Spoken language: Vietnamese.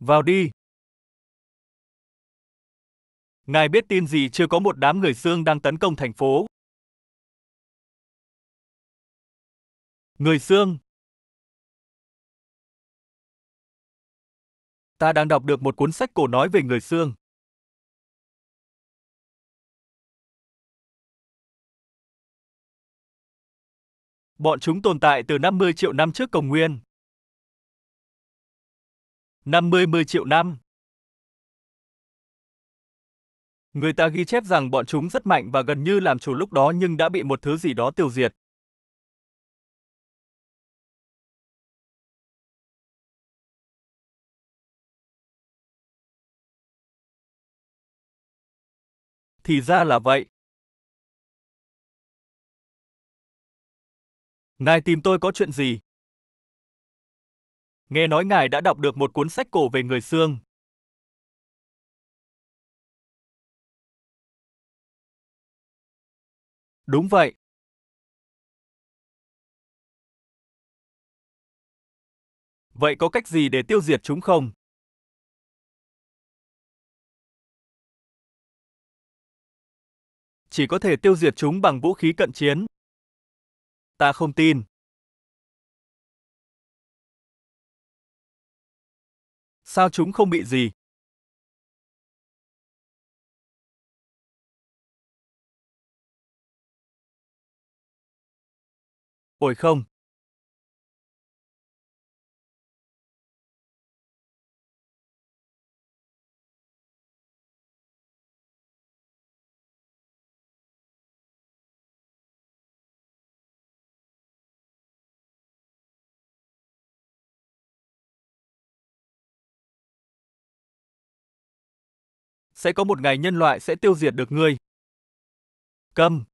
Vào đi. Ngài biết tin gì chưa có một đám người xương đang tấn công thành phố. Người xương. Ta đang đọc được một cuốn sách cổ nói về người xương. Bọn chúng tồn tại từ 50 triệu năm trước công nguyên. 50 10 triệu năm. Người ta ghi chép rằng bọn chúng rất mạnh và gần như làm chủ lúc đó nhưng đã bị một thứ gì đó tiêu diệt. Thì ra là vậy. Ngài tìm tôi có chuyện gì? Nghe nói ngài đã đọc được một cuốn sách cổ về người xương. Đúng vậy. Vậy có cách gì để tiêu diệt chúng không? Chỉ có thể tiêu diệt chúng bằng vũ khí cận chiến. Ta không tin. Sao chúng không bị gì? Ôi không! sẽ có một ngày nhân loại sẽ tiêu diệt được ngươi. Câm!